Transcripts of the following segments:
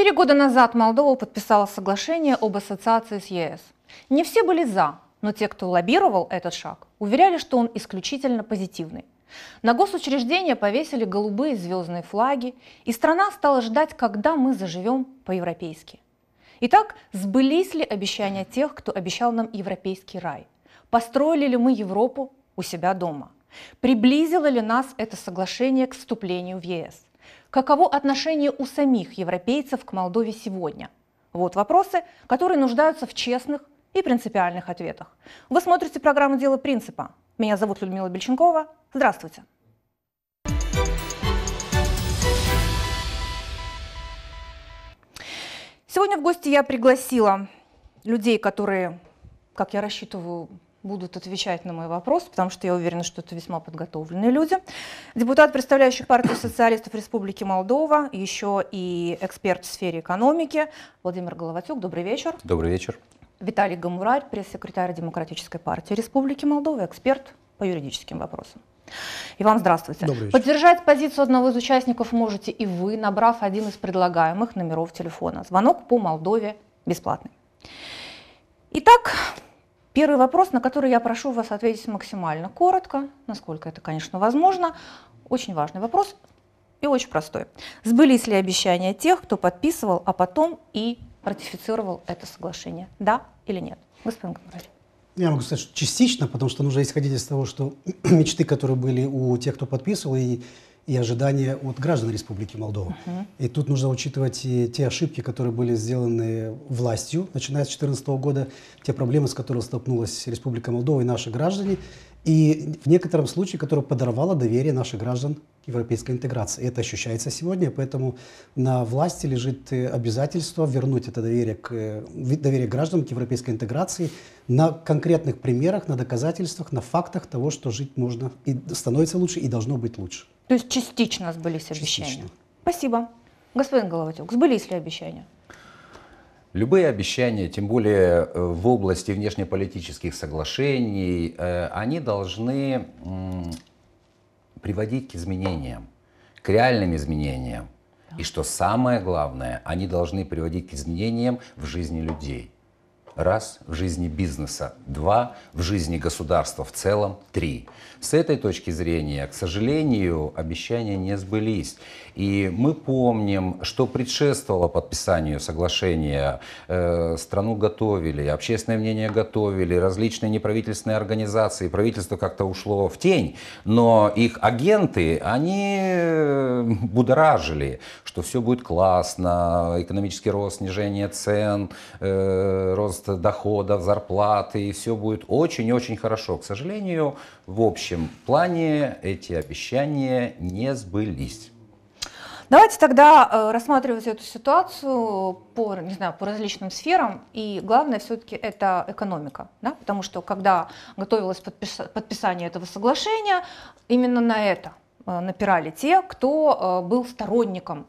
Четыре года назад Молдова подписала соглашение об ассоциации с ЕС. Не все были «за», но те, кто лоббировал этот шаг, уверяли, что он исключительно позитивный. На госучреждения повесили голубые звездные флаги, и страна стала ждать, когда мы заживем по-европейски. Итак, сбылись ли обещания тех, кто обещал нам европейский рай? Построили ли мы Европу у себя дома? Приблизило ли нас это соглашение к вступлению в ЕС? Каково отношение у самих европейцев к Молдове сегодня? Вот вопросы, которые нуждаются в честных и принципиальных ответах. Вы смотрите программу «Дело принципа». Меня зовут Людмила Бельченкова. Здравствуйте. Сегодня в гости я пригласила людей, которые, как я рассчитываю, будут отвечать на мой вопрос, потому что я уверена, что это весьма подготовленные люди. Депутат, представляющий партию социалистов Республики Молдова, еще и эксперт в сфере экономики Владимир Головатюк. Добрый вечер. Добрый вечер. Виталий Гамурарь, пресс-секретарь Демократической партии Республики Молдова, эксперт по юридическим вопросам. И вам здравствуйте. Добрый вечер. Поддержать позицию одного из участников можете и вы, набрав один из предлагаемых номеров телефона. Звонок по Молдове бесплатный. Итак, Первый вопрос, на который я прошу вас ответить максимально коротко, насколько это, конечно, возможно. Очень важный вопрос и очень простой. Сбылись ли обещания тех, кто подписывал, а потом и ратифицировал это соглашение? Да или нет? Господин Гамбарович. Я могу сказать, что частично, потому что нужно исходить из того, что мечты, которые были у тех, кто подписывал, и и ожидания от граждан Республики Молдова. Uh-huh. И тут нужно учитывать и те ошибки, которые были сделаны властью, начиная с 2014 года, те проблемы, с которыми столкнулась Республика Молдова и наши граждане, и в некотором случае, которое подорвало доверие наших граждан к европейской интеграции. Это ощущается сегодня, поэтому на власти лежит э, обязательство вернуть это доверие, к, э, доверие граждан к европейской интеграции на конкретных примерах, на доказательствах, на фактах того, что жить можно и становится лучше и должно быть лучше. То есть частично сбылись частично. обещания. Спасибо. Господин Головатюк, сбылись ли обещания? Любые обещания, тем более э, в области внешнеполитических соглашений, э, они должны приводить к изменениям, к реальным изменениям. И что самое главное, они должны приводить к изменениям в жизни людей. Раз, в жизни бизнеса. Два, в жизни государства в целом. Три. С этой точки зрения, к сожалению, обещания не сбылись. И мы помним, что предшествовало подписанию соглашения. Э, страну готовили, общественное мнение готовили, различные неправительственные организации. Правительство как-то ушло в тень, но их агенты, они э, будоражили, что все будет классно, экономический рост, снижение цен, э, рост доходов, зарплаты, и все будет очень-очень хорошо. К сожалению, в общем плане эти обещания не сбылись. Давайте тогда э, рассматривать эту ситуацию по, не знаю, по различным сферам. И главное все-таки это экономика. Да? Потому что когда готовилось подпис- подписание этого соглашения, именно на это э, напирали те, кто э, был сторонником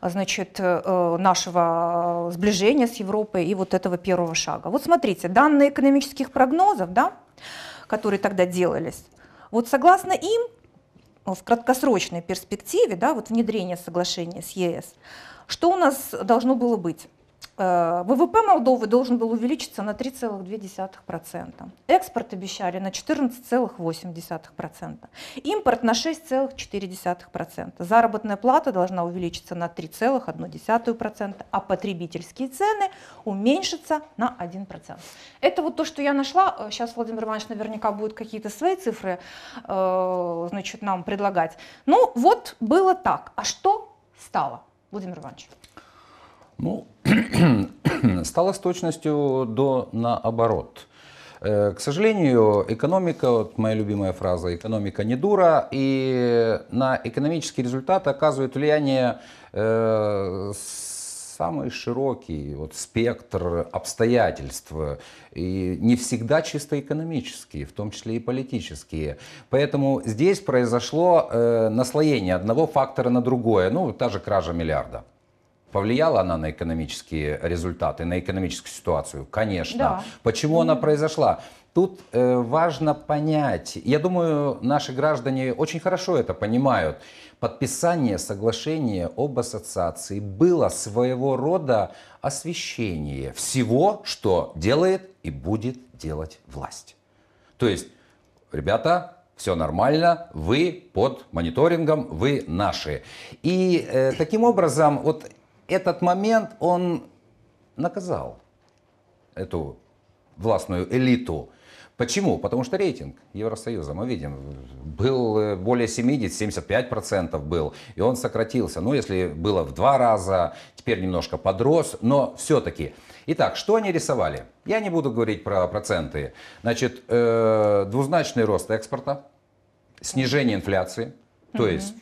значит, нашего сближения с Европой и вот этого первого шага. Вот смотрите, данные экономических прогнозов, да, которые тогда делались, вот согласно им Э, в краткосрочной перспективе, да, вот внедрение соглашения с ЕС, что у нас должно было быть? Э, ВВП Молдовы должен был увеличиться на 3,2%. Экспорт обещали на 14,8%. Импорт на 6,4%. Заработная плата должна увеличиться на 3,1%, а потребительские цены уменьшатся на 1%. Это вот то, что я нашла. Э, сейчас Владимир Иванович наверняка будет какие-то свои цифры э, значит, нам предлагать. Ну вот было так. А что стало, Владимир Иванович? Ну, стало с точностью до наоборот. Э, к сожалению, экономика, вот моя любимая фраза, экономика не дура, и на экономический результат оказывает влияние э, самый широкий вот, спектр обстоятельств, и не всегда чисто экономические, в том числе и политические. Поэтому здесь произошло э, наслоение одного фактора на другое, ну, та же кража миллиарда. Повлияла она на экономические результаты, на экономическую ситуацию? Конечно. Да. Почему она произошла? Тут э, важно понять, я думаю, наши граждане очень хорошо это понимают. Подписание соглашения об ассоциации было своего рода освещение всего, что делает и будет делать власть. То есть, ребята, все нормально, вы под мониторингом, вы наши. И э, таким образом, вот этот момент он наказал эту властную элиту. Почему? Потому что рейтинг Евросоюза, мы видим, был э, более 70-75% был, и он сократился. Ну, если было в два раза, теперь немножко подрос, но все-таки. Итак, что они рисовали? Я не буду говорить про проценты. Значит, э, двузначный рост экспорта, снижение инфляции, то mm-hmm. есть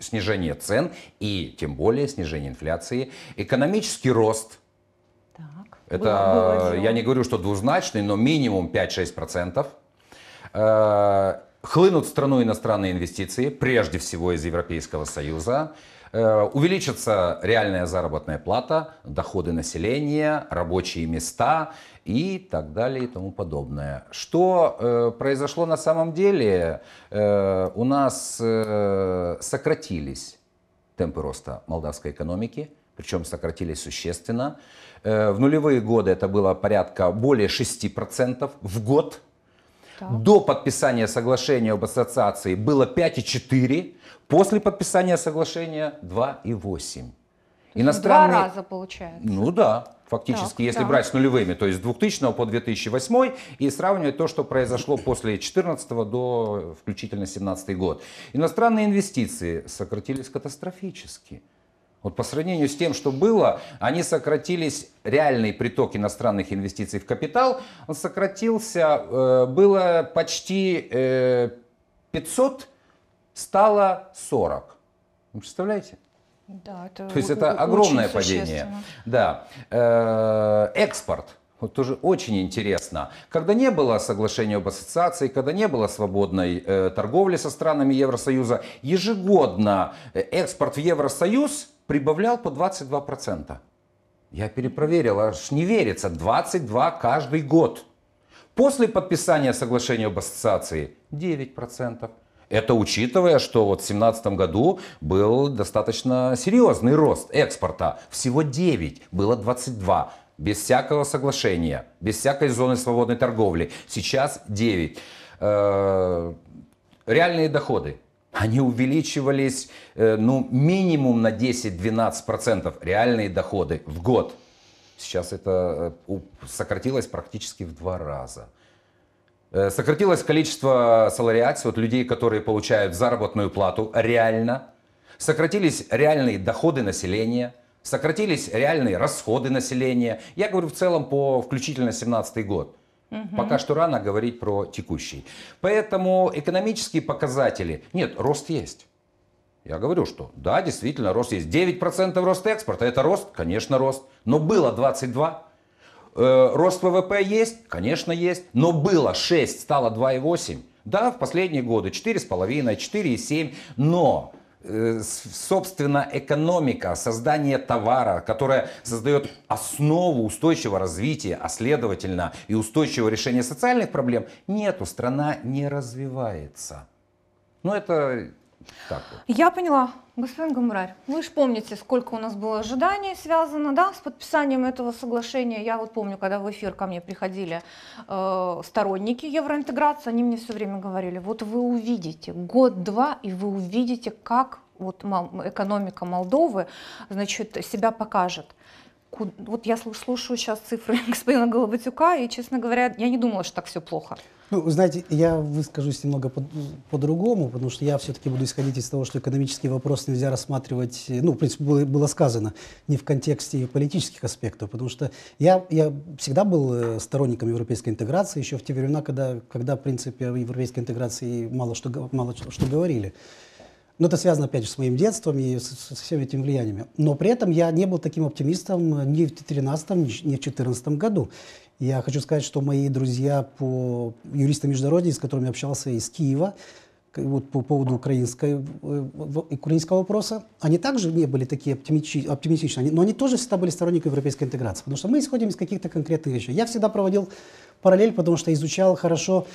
снижение цен и тем более снижение инфляции, экономический рост. Так, Это, было, было я не говорю, что двузначный, но минимум 5-6% хлынут в страну иностранные инвестиции, прежде всего из Европейского Союза, э, увеличится реальная заработная плата, доходы населения, рабочие места и так далее и тому подобное. Что э, произошло на самом деле? Э, у нас сократились темпы роста молдавской экономики, причем сократились существенно. в нулевые годы это было порядка более 6% в год – до подписания соглашения об ассоциации было 5,4, после подписания соглашения 2,8. Иностранные... Два раза получается. Ну да, фактически, так, если да. брать с нулевыми, то есть с 2000 по 2008 и сравнивать то, что произошло после 2014 до включительно 2017 год. Иностранные инвестиции сократились катастрофически. Вот по сравнению с тем, что было, они сократились, реальный приток иностранных инвестиций в капитал, он сократился, э, было почти 500, э, стало 40. Вы представляете? Да, это То есть это огромное падение. Да. Э, экспорт. Вот тоже очень интересно. Когда не было соглашения об ассоциации, когда не было свободной э, торговли со странами Евросоюза, ежегодно экспорт в Евросоюз прибавлял по 22%. Я перепроверил, аж не верится, 22 каждый год. После подписания соглашения об ассоциации 9%. Это учитывая, что вот в 2017 году был достаточно серьезный рост экспорта. Всего 9, было 22. Без всякого соглашения, без всякой зоны свободной торговли. Сейчас 9. Э, реальные доходы они увеличивались э, ну, минимум на 10-12% реальные доходы в год. Сейчас это э, сократилось практически в два раза. Э, сократилось количество солариаций, вот людей, которые получают заработную плату реально. Сократились реальные доходы населения. Сократились реальные расходы населения. Я говорю в целом по включительно 2017 год. Угу. Пока что рано говорить про текущий. Поэтому экономические показатели. Нет, рост есть. Я говорю, что да, действительно, рост есть. 9% рост экспорта. Это рост? Конечно, рост. Но было 22. Э, рост ВВП есть? Конечно, есть. Но было 6, стало 2,8. Да, в последние годы 4,5, 4,7. Но Э, собственно, экономика, создание товара, которая создает основу устойчивого развития, а следовательно и устойчивого решения социальных проблем, нету, страна не развивается. Но ну, это так вот. Я поняла. Господин Гамрарь, вы же помните, сколько у нас было ожиданий связано да, с подписанием этого соглашения. Я вот помню, когда в эфир ко мне приходили э, сторонники евроинтеграции, они мне все время говорили, вот вы увидите, год-два, и вы увидите, как вот экономика Молдовы значит, себя покажет вот я слушаю сейчас цифры господина Головатюка, и, честно говоря, я не думала, что так все плохо. Ну, знаете, я выскажусь немного по- по-другому, потому что я все-таки буду исходить из того, что экономический вопрос нельзя рассматривать, э, ну, в принципе, было, было сказано, не в контексте политических аспектов, потому что я, я всегда был э, сторонником европейской интеграции, еще в те времена, когда, когда в принципе, о европейской интеграции мало что, мало что говорили. Но ну, это связано, опять же, с моим детством и со, всеми этими влияниями. Но при этом я не был таким оптимистом ни в 2013, ни в 2014 году. Я хочу сказать, что мои друзья по юристам-международникам, с которыми общался из Киева, вот по поводу украинской, э, украинского вопроса, они также не были такие оптимичи, оптимистичны, но они тоже всегда были сторонниками европейской интеграции, потому что мы исходим из каких-то конкретных вещей. Я всегда проводил параллель, потому что изучал хорошо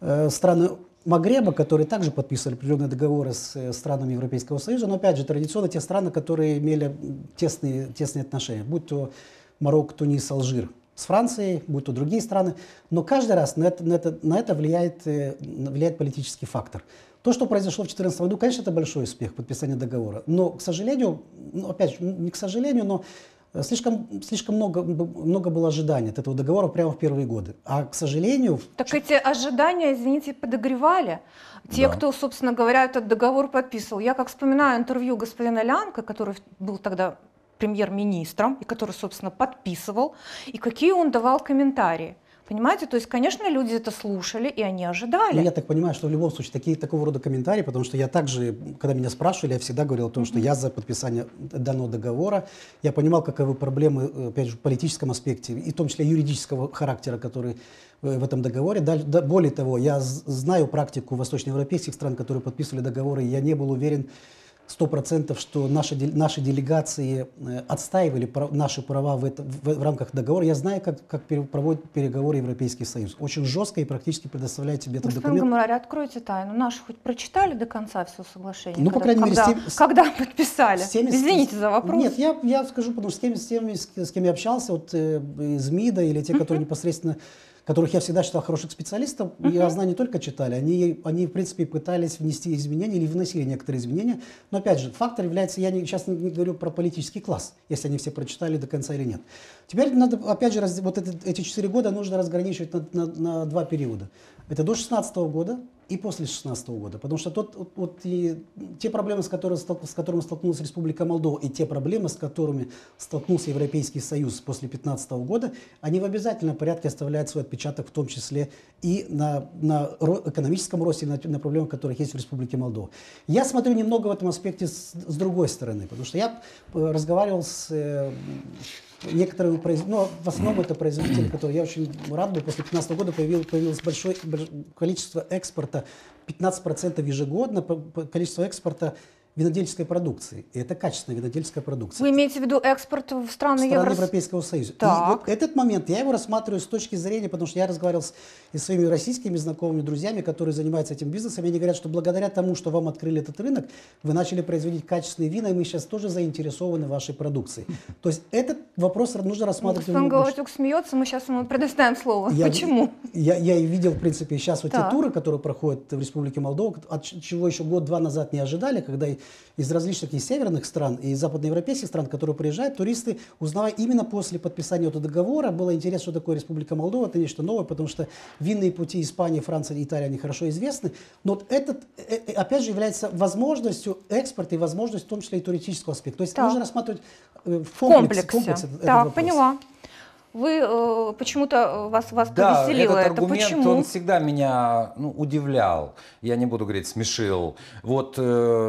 э, страны Магреба, которые также подписывали определенные договоры с э, странами Европейского Союза, но опять же традиционно те страны, которые имели тесные, тесные отношения, будь то Марокко, Тунис, Алжир с Францией, будь то другие страны, но каждый раз на это, на это, на это влияет, э, влияет политический фактор. То, что произошло в 2014 году, конечно, это большой успех подписания договора, но, к сожалению, ну, опять же, не к сожалению, но Слишком, слишком много, много было ожиданий от этого договора прямо в первые годы. А, к сожалению... Так эти ожидания, извините, подогревали те, да. кто, собственно говоря, этот договор подписывал. Я как вспоминаю интервью господина Лянка, который был тогда премьер-министром, и который, собственно, подписывал, и какие он давал комментарии. Понимаете? То есть, конечно, люди это слушали, и они ожидали. Но ну, я так понимаю, что в любом случае такие, такого рода комментарии, потому что я также, когда меня спрашивали, я всегда говорил о том, что я за подписание данного договора. Я понимал, каковы проблемы, э, опять же, в политическом аспекте, и в том числе юридического характера, который э, в этом договоре. Более того, я знаю практику восточноевропейских стран, которые подписывали договоры, и я не был уверен, сто процентов, что наши, наши делегации э, отстаивали наши права в, это, в, в рамках договора. Я знаю, как, как проводят переговоры Европейский Союз. Очень жестко и практически предоставляет тебе этот Господин документ. Гамараре, откройте тайну. Наши хоть прочитали до конца все соглашение? Ну, когда, по крайней когда, мере, с когда подписали? С Извините за вопрос. Нет, я, я скажу, потому что с теми, с теми, с кем я общался, вот э, из МИДа или те, которые uh-huh. непосредственно которых я всегда считал хороших специалистов, угу. и она не только читали, они, они, в принципе, пытались внести изменения или вносили некоторые изменения. Но, опять же, фактор является, я не, сейчас не, не говорю про политический класс, если они все прочитали до конца или нет. Теперь надо, опять же, раз, вот это, эти четыре года нужно разграничивать на, на, на два периода. Это до 16 года, и после 2016 года. Потому что тот, вот, вот и те проблемы, с которыми, с которыми столкнулась Республика Молдова, и те проблемы, с которыми столкнулся Европейский Союз после 2015 года, они в обязательном порядке оставляют свой отпечаток, в том числе и на, на экономическом росте, на, на проблемах, которые есть в Республике Молдова. Я смотрю немного в этом аспекте с, с другой стороны, потому что я э, разговаривал с э, некоторые производители, ну, в основном это производители, которые я очень рад был, после 2015 года появил, появилось большое, большое количество экспорта, 15% ежегодно, количество экспорта винодельческой продукции. И это качественная винодельческая продукция. Вы имеете в виду экспорт в страны, страны Евро... Европейского Союза. Так. И вот этот момент я его рассматриваю с точки зрения, потому что я разговаривал с, и своими российскими знакомыми, друзьями, которые занимаются этим бизнесом, и они говорят, что благодаря тому, что вам открыли этот рынок, вы начали производить качественные вина, и мы сейчас тоже заинтересованы в вашей продукции. То есть этот вопрос нужно рассматривать. он говорит, смеется, мы сейчас ему предоставим слово. Я, Почему? Я, я и видел, в принципе, сейчас вот так. те туры, которые проходят в Республике Молдова, от чего еще год-два назад не ожидали, когда и из различных и северных стран, и западноевропейских стран, которые приезжают, туристы, узнавая именно после подписания этого договора, было интересно, что такое Республика Молдова, это нечто новое, потому что винные пути Испании, Франции Италии, они хорошо известны. Но вот этот, э, э, опять же, является возможностью экспорта и возможностью, в том числе и туристического аспекта. То есть да. нужно рассматривать э, в комплексе. комплексе да, этот вопрос. поняла вы э, почему-то э, вас, вас да, повеселило. Этот аргумент, это почему? он всегда меня ну, удивлял. Я не буду говорить, смешил. Вот э,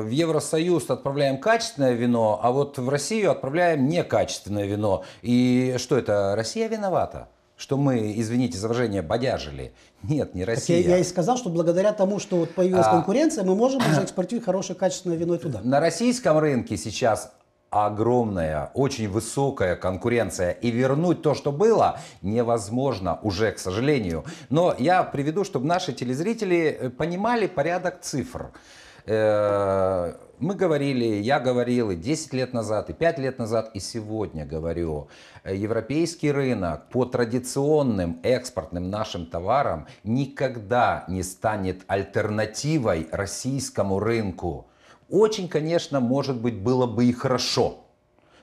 в Евросоюз отправляем качественное вино, а вот в Россию отправляем некачественное вино. И что это? Россия виновата? что мы, извините за выражение, бодяжили. Нет, не Россия. я, я и сказал, что благодаря тому, что вот появилась а, конкуренция, мы можем уже экспортировать хорошее качественное вино туда. На российском рынке сейчас огромная, очень высокая конкуренция. И вернуть то, что было, невозможно уже, к сожалению. Но я приведу, чтобы наши телезрители э, понимали порядок цифр э, мы говорили, я говорил и 10 лет назад, и 5 лет назад, и сегодня говорю, э, европейский рынок по традиционным экспортным нашим товарам никогда не станет альтернативой российскому рынку. Очень, конечно, может быть, было бы и хорошо,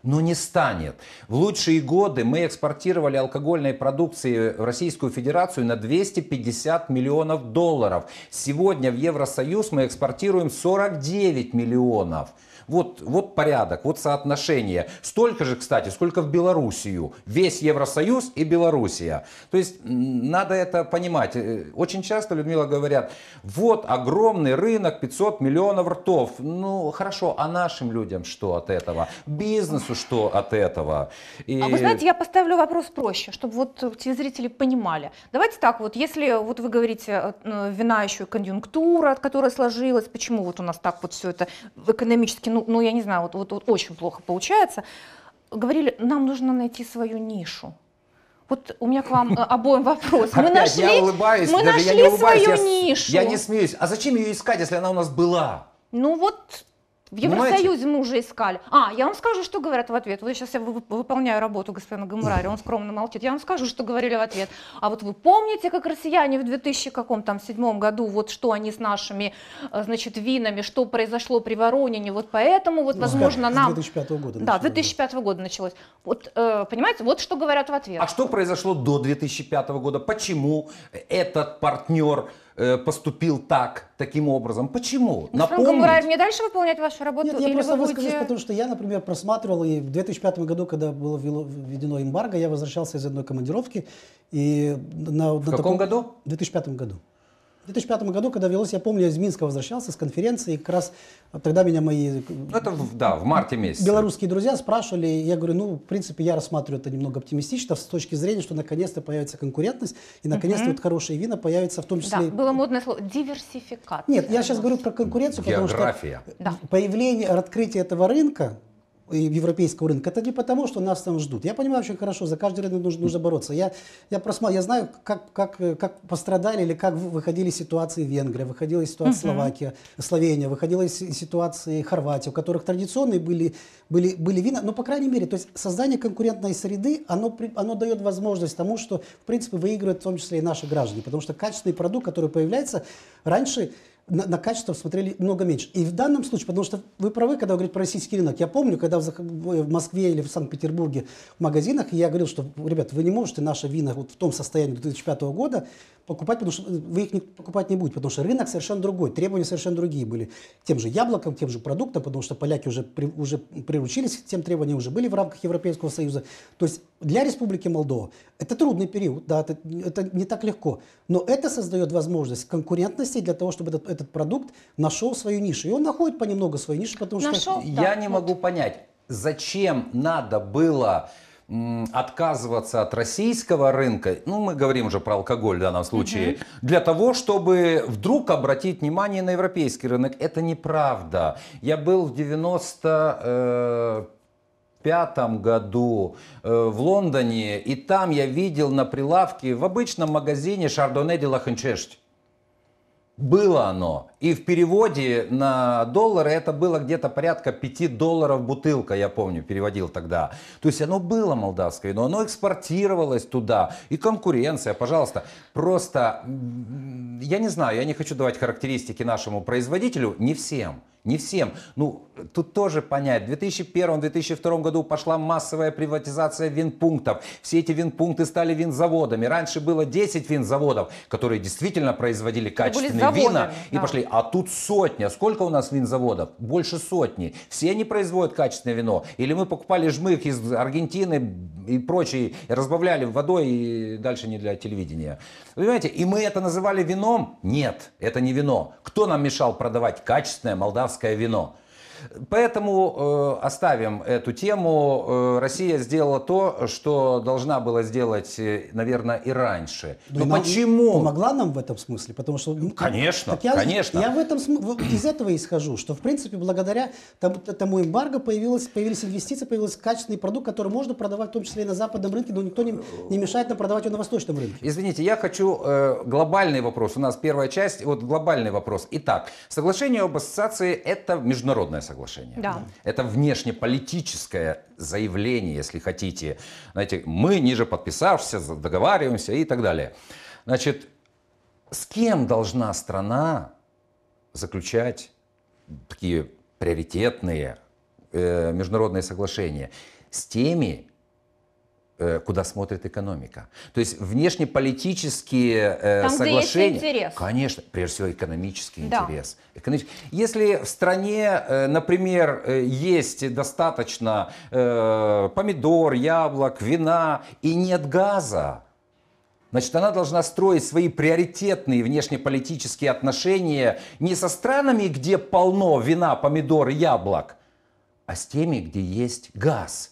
но не станет. В лучшие годы мы экспортировали алкогольной продукции в Российскую Федерацию на 250 миллионов долларов. Сегодня в Евросоюз мы экспортируем 49 миллионов долларов. Вот, вот порядок, вот соотношение. Столько же, кстати, сколько в Белоруссию. Весь Евросоюз и Белоруссия. То есть надо это понимать. Э, очень часто, Людмила, говорят, вот огромный рынок, 500 миллионов ртов. Ну, хорошо, а нашим людям что от этого? Бизнесу что от этого? И... А вы знаете, я поставлю вопрос проще, чтобы вот телезрители понимали. Давайте так, вот если вот вы говорите, э, э, вина еще и конъюнктура, которая сложилась, почему вот у нас так вот все это экономически ну, ну, ну, я не знаю, вот, вот, вот очень плохо получается, говорили, нам нужно найти свою нишу. Вот у меня к вам э, обоим вопрос. Мы Опять, нашли, я улыбаюсь, мы даже нашли я не улыбаюсь, свою я, нишу. Я не смеюсь. А зачем ее искать, если она у нас была? Ну вот в Евросоюзе мы уже искали. А, я вам скажу, что говорят в ответ. Вот сейчас я выполняю работу господина Гамурари, он скромно молчит. Я вам скажу, что говорили в ответ. А вот вы помните, как россияне в 2000 каком там седьмом году, вот что они с нашими, э, значит, винами, что произошло при Воронине, вот поэтому вот, ну, возможно, с нам... 2005 года. Да, 2005 года началось. Вот, э, понимаете, вот что говорят в ответ. А что произошло до 2005 года? Почему этот партнер Э, поступил так, таким образом. Почему? Ну, Напомнить. Франк мне дальше выполнять вашу работу? Нет, я или просто вы выскажусь, будете... потому что я, например, просматривал, и в 2005 году, когда было введено эмбарго, я возвращался из одной командировки. И на, в каком таком... году? В 2005 году. В 2005 году, когда велось, я помню, я из Минска возвращался с конференции, и как раз тогда меня мои... Ну, это, да, в марте месяце. Белорусские друзья спрашивали, я говорю, ну, в принципе, я рассматриваю это немного оптимистично, с точки зрения, что наконец-то появится конкурентность, и наконец-то угу. вот хорошие вина появятся, в том числе... Да, было модное слово диверсификация. Нет, я сейчас говорю про конкуренцию, потому что... Да. Появление, открытие этого рынка, Э, европейского рынка. Это не потому, что нас там ждут. Я понимаю очень хорошо, за каждый рынок нужно, нужно бороться. Я, я, просмотр, я знаю, как, как, э, как пострадали или как выходили из ситуации Венгрии, выходила из ситуации uh-huh. Словакия, Словения, выходила из ситуации Хорватии, у которых традиционные были, были, были вина. Но, ну, по крайней мере, то есть создание конкурентной среды, оно, оно дает возможность тому, что, в принципе, выигрывают в том числе и наши граждане. Потому что качественный продукт, который появляется, раньше на, на качество смотрели много меньше. И в данном случае, потому что вы правы, когда вы говорите про российский рынок. Я помню, когда в, в Москве или в Санкт-Петербурге в магазинах я говорил, что, ребят, вы не можете наши вина вот в том состоянии 2005 года покупать, потому что э, вы их не, покупать не будете, потому что рынок совершенно другой, требования совершенно другие были. Тем же яблоком, тем же продуктом, потому что поляки уже, при, уже приручились к тем требованиям, уже были в рамках Европейского Союза. То есть для Республики Молдова это трудный период, да, это, это не так легко, но это создает возможность конкурентности для того, чтобы этот, этот продукт нашел свою нишу. И он находит понемногу свою нишу, потому нашел, что... Я не вот. могу понять, зачем надо было отказываться от российского рынка, ну мы говорим уже про алкоголь в данном случае, угу. для того, чтобы вдруг обратить внимание на европейский рынок. Это неправда. Я был в 90... Э, пятом году э, в Лондоне, и там я видел на прилавке в обычном магазине Шардоне де Лахенчешт. Было оно. И в переводе на доллары это было где-то порядка 5 долларов бутылка, я помню, переводил тогда. То есть оно было молдавское но оно экспортировалось туда. И конкуренция, пожалуйста. Просто, я не знаю, я не хочу давать характеристики нашему производителю, не всем. Не всем. Ну, тут тоже понять. В 2001-2002 году пошла массовая приватизация винпунктов. Все эти винпункты стали винзаводами. Раньше было 10 винзаводов, которые действительно производили качественные вина. Да. И пошли а тут сотня. Сколько у нас винзаводов? Больше сотни. Все они производят качественное вино. Или мы покупали жмых из Аргентины и прочие, разбавляли водой и дальше не для телевидения. понимаете, и мы это называли вином? Нет, это не вино. Кто нам мешал продавать качественное молдавское вино? Поэтому э, оставим эту тему. Э, Россия сделала то, что должна была сделать, э, наверное, и раньше. Но, ну, Но и почему? Помогла нам в этом смысле, потому что... Ну, конечно, так я, конечно. Я в этом, из этого исхожу, что, в принципе, благодаря тому, тому эмбарго появилось, появились инвестиции, появился качественный продукт, который можно продавать в том числе и на западном рынке, но никто не, не мешает нам продавать его на восточном рынке. Извините, я хочу э, глобальный вопрос. У нас первая часть, вот глобальный вопрос. Итак, соглашение об ассоциации – это международное соглашение соглашение. Да. Это внешнеполитическое заявление, если хотите. Знаете, мы ниже подписавшись, договариваемся и так далее. Значит, с кем должна страна заключать такие приоритетные э, международные соглашения? С теми, Э, куда смотрит экономика. То есть внешнеполитические э, Там, соглашения... Где есть интерес. Конечно, прежде всего экономический да. интерес. Экономический. Если в стране, э, например, э, есть достаточно э, помидор, яблок, вина и нет газа, Значит, она должна строить свои приоритетные внешнеполитические отношения не со странами, где полно вина, помидор, яблок, а с теми, где есть газ –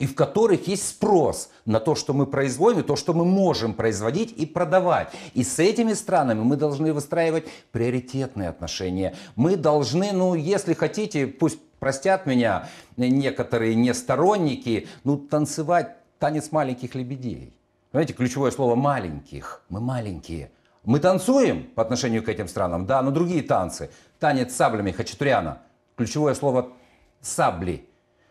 и в которых есть спрос на то, что мы производим, то, что мы можем производить и продавать. И с этими странами мы должны выстраивать приоритетные отношения. Мы должны, ну, если хотите, пусть простят меня некоторые не сторонники, ну, танцевать танец маленьких лебедей. Понимаете, ключевое слово «маленьких». Мы маленькие. Мы танцуем по отношению к этим странам, да, но другие танцы. Танец саблями Хачатуряна. Ключевое слово «сабли».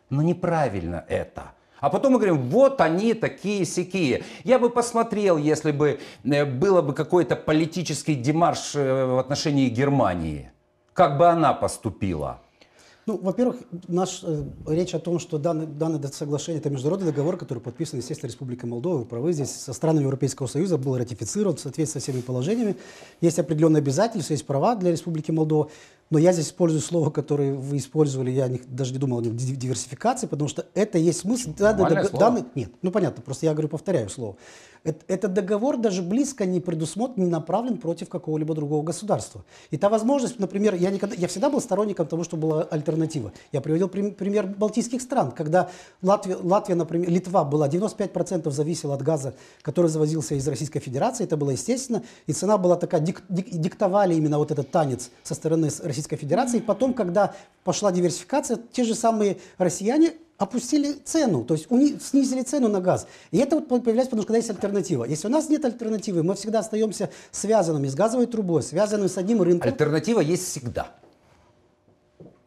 Но неправильно это – а потом мы говорим, вот они такие сякие. Я бы посмотрел, если бы э, было бы какой-то политический демарш э, в отношении Германии. Как бы она поступила? Ну, во-первых, наш, э, речь о том, что данное, данное соглашение – это международный договор, который подписан, естественно, Республика Молдова. Правы здесь со странами Европейского Союза был ратифицирован в соответствии со всеми положениями. Есть определенные обязательства, есть права для Республики Молдова. Но я здесь использую слово, которое вы использовали, я не, даже не думал о нем, диверсификация, потому что это есть смысл. Данный, слово. Данный, нет, ну понятно, просто я говорю, повторяю слово. этот договор даже близко не предусмотрен, не направлен против какого-либо другого государства. И та возможность, например, я, никогда, я всегда был сторонником того, что была альтернатива. Я приводил прим, пример балтийских стран, когда Латвия, Латвия, например, Литва была 95% зависела от газа, который завозился из Российской Федерации, это было естественно, и цена была такая, дик, дик, диктовали именно вот этот танец со стороны Российской Российской Федерации. И потом, когда пошла диверсификация, те же самые россияне опустили цену, то есть снизили цену на газ. И это вот появляется, потому что когда есть альтернатива. Если у нас нет альтернативы, мы всегда остаемся связанными с газовой трубой, связанными с одним рынком. Альтернатива есть всегда.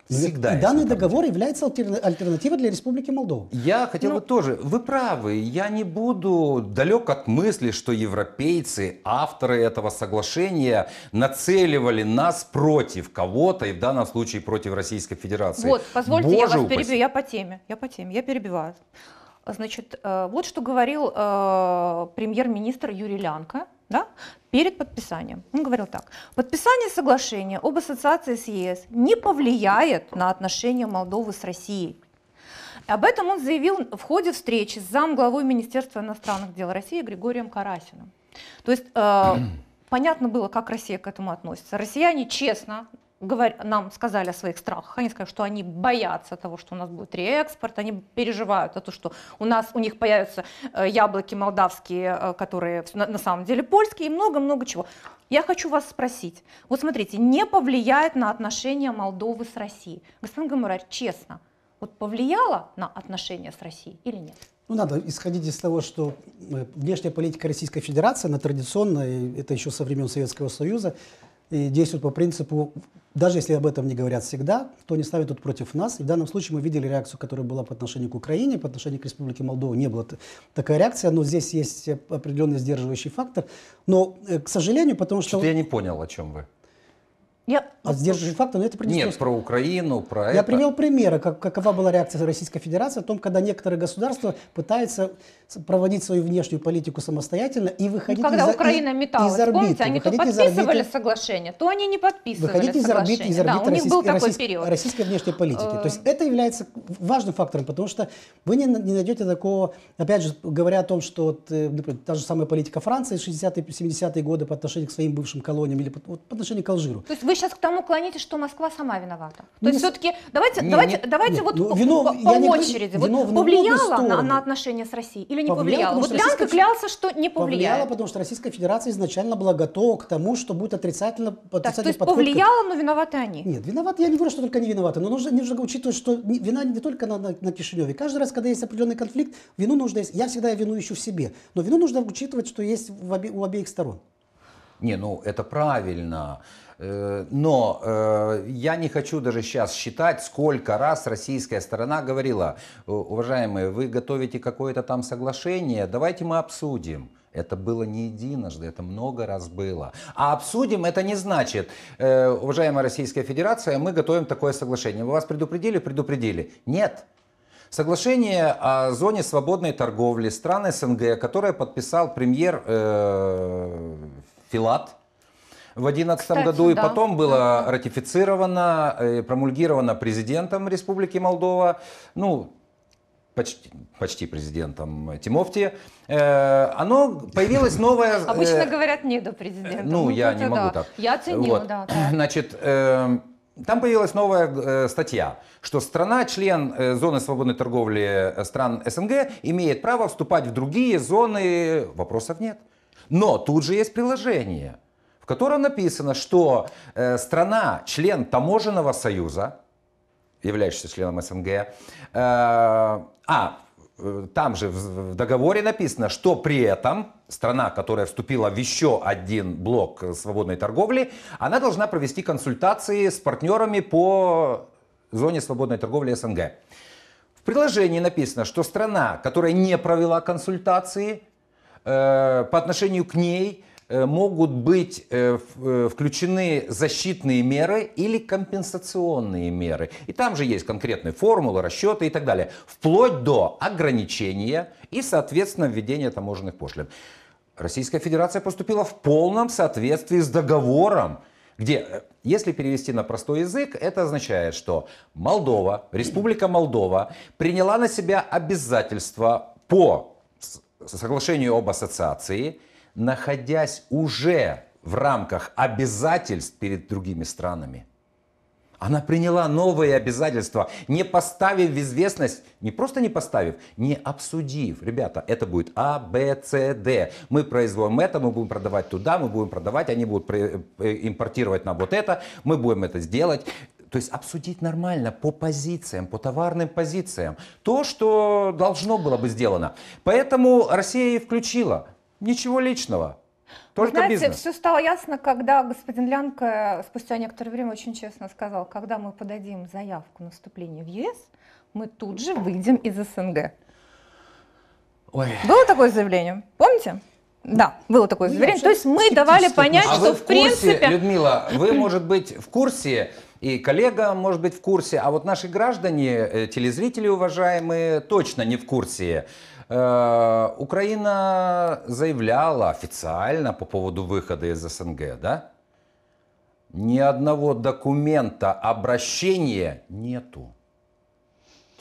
Всегда. И данный договор является альтернативой для Республики Молдова. Я хотел Но... Ну, бы тоже, вы правы, я не буду далек от мысли, что европейцы, авторы этого соглашения, нацеливали нас против кого-то, и в данном случае против Российской Федерации. Вот, позвольте, Боже я вас упасть. перебью, я по теме, я по теме, я перебиваю. Значит, э, вот что говорил э, премьер-министр Юрий Лянко – да, перед подписанием. Он говорил так. Подписание соглашения об ассоциации с ЕС не повлияет на отношения Молдовы с Россией. Об этом он заявил в ходе встречи с замглавой Министерства иностранных дел России Григорием Карасиным. То есть э, понятно было, как Россия к этому относится. Россияне честно нам сказали о своих страхах, они сказали, что они боятся того, что у нас будет реэкспорт, они переживают о том, что у нас у них появятся э, яблоки молдавские, э, которые на самом деле польские, и много-много чего. Я хочу вас спросить, вот смотрите, не повлияет на отношения Молдовы с Россией. Господин Гамурарь, честно, вот повлияло на отношения с Россией или нет? Ну, надо исходить из того, что э, внешняя политика Российской Федерации, она традиционная, это еще со времен Советского Союза, и действуют по принципу, даже если об этом не говорят всегда, то они ставят тут против нас. И в данном случае мы видели реакцию, которая была по отношению к Украине, по отношению к Республике Молдова не было такая реакция, но здесь есть определенный сдерживающий фактор. Но, э, к сожалению, потому что... Что-то я не понял, о чем вы. Я... А От сдерживающих фактов, но ну, это Приднестровье. Нет, про Украину, про Я это. привел примеры, как, какова была реакция Российской Федерации о том, когда некоторые государства пытаются проводить свою внешнюю политику самостоятельно и выходить ну, когда из, Украина металла, металась, из орбиты. Помните, они то подписывали орбиты, соглашение, то они не подписывали выходить из орбиты, из орбиты да, российской, у них был такой российской, российской внешней политики. То есть э. это является важным фактором, потому что вы не, не найдете такого, опять же, говоря о том, что, э, например, та же самая политика Франции 60-70-е годы по отношению к своим бывшим колониям или по, вот, по отношению к Алжиру. То есть вы сейчас к тому клоните, что Москва сама виновата. То есть все-таки давайте, не, давайте, не, давайте не, вот вино, ну, по, по не очереди. Вино, вот повлияло на, на отношения с Россией или не повлияло? повлияло? Вот Янка клялся, что не повлияло. Повлияло, потому что Российская Федерация изначально была готова к тому, что будет отрицательно так, То есть подход повлияло, к... но виноваты они? Нет, виноваты, я не говорю, что только они виноваты, но нужно, нужно учитывать, что вина не только на, на, на Кишиневе. Каждый раз, когда есть определенный конфликт, вину нужно, я всегда вину ищу в себе, но вину нужно учитывать, что есть в обе, у обеих сторон. Не, ну это правильно. Э, но э, я не хочу даже сейчас считать, сколько раз российская сторона говорила, «Э, уважаемые, вы готовите какое-то там соглашение, давайте мы обсудим. Это было не единожды, это много раз было. А обсудим это не значит, э, уважаемая Российская Федерация, мы готовим такое соглашение. Мы вас предупредили, предупредили. Нет. Соглашение о зоне свободной торговли стран СНГ, которое подписал премьер э, Филат, в 2011 году и да. потом было ратифицировано, э, промульгировано президентом Республики Молдова. Ну, почти, почти президентом Тимофти, э, оно появилось новое... Обычно э, говорят не до президента. Ну, ну я не могу так. Я ценю вот. да, Значит, эм, там появилась новая э, статья, что страна, член зоны свободной торговли стран СНГ, имеет право вступать в другие зоны, вопросов нет. Но тут же есть приложение – в котором написано, что э, страна, член таможенного союза, являющийся членом СНГ, э, а, э, там же в договоре написано, что при этом страна, которая вступила в еще один блок свободной торговли, она должна провести консультации с партнерами по зоне свободной торговли СНГ. В предложении написано, что страна, которая не провела консультации, э, по отношению к ней Э, могут быть э, э, включены защитные меры или компенсационные меры. И там же есть конкретные формулы, расчеты и так далее. Вплоть до ограничения и, соответственно, введения таможенных пошлин. Российская Федерация поступила в полном соответствии с договором, где, если перевести на простой язык, это означает, что Молдова, Республика Молдова приняла на себя обязательства по соглашению об ассоциации – находясь уже в рамках обязательств перед другими странами. Она приняла новые обязательства, не поставив в известность, не просто не поставив, не обсудив. Ребята, это будет А, Б, С, Д. Мы производим это, мы будем продавать туда, мы будем продавать, они будут э, импортировать нам вот это, мы будем это сделать. То есть обсудить нормально по позициям, по товарным позициям. То, что должно было бы сделано. Поэтому Россия и включила Ничего личного. Только знаете, бизнес. все стало ясно, когда господин Лянка спустя некоторое время очень честно сказал, когда мы подадим заявку на вступление в ЕС, мы тут же выйдем из СНГ. Ой. Было такое заявление, помните? Да, было такое ну, заявление. То есть мы давали понять, а что в, в курсе, принципе... Людмила, вы, может быть, в курсе, и коллега, может быть, в курсе, а вот наши граждане, э, телезрители уважаемые, точно не в курсе Украина заявляла официально по поводу выхода из СНГ, да? Ни одного документа обращения нету.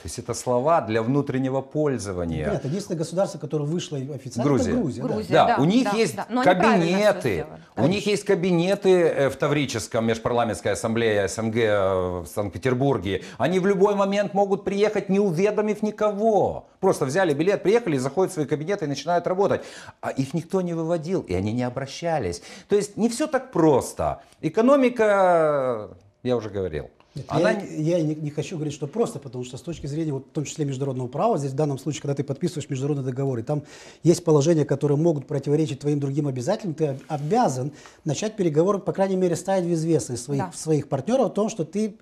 То есть это слова для внутреннего пользования. Нет, единственное государство, которое вышло официально, Грузия. это Грузия. Грузия да. Да, да, у них да, есть да. кабинеты. У них есть кабинеты э, в Таврическом межпарламентской ассамблее СНГ э, в Санкт-Петербурге. Они в любой момент могут приехать, не уведомив никого. Просто взяли билет, приехали, заходят в свои кабинеты и начинают работать. А их никто не выводил, и они не обращались. То есть не все так просто. Экономика, я уже говорил. Нет, Она... Я, я не, не хочу говорить, что просто, потому что с точки зрения, вот, в том числе международного права, здесь в данном случае, когда ты подписываешь международные договоры, там есть положения, которые могут противоречить твоим другим обязательствам, ты обязан начать переговоры, по крайней мере, ставить в известность своих, да. своих партнеров о том, что ты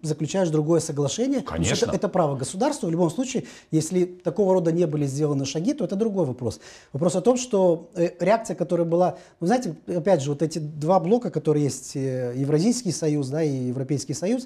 заключаешь другое соглашение. Конечно. Это, это право государства. В любом случае, если такого рода не были сделаны шаги, то это другой вопрос. Вопрос о том, что э, реакция, которая была, вы знаете, опять же, вот эти два блока, которые есть, э, Евразийский союз да, и Европейский союз,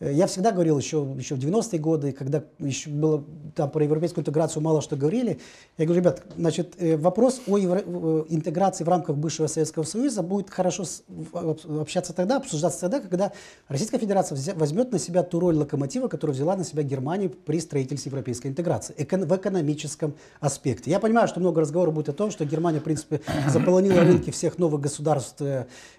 Э, я всегда говорил еще, еще в 90-е годы, когда еще было там про европейскую интеграцию мало что говорили. Я говорю, ребят, значит, э, вопрос о евро... Э, интеграции в рамках бывшего Советского Союза будет хорошо общаться тогда, обсуждаться тогда, когда Российская Федерация взя... возьмет на себя ту роль локомотива, которую взяла на себя Германия при строительстве европейской интеграции эко... в экономическом аспекте. Я понимаю, что много разговоров будет о том, что Германия, в принципе, заполонила рынки всех новых государств,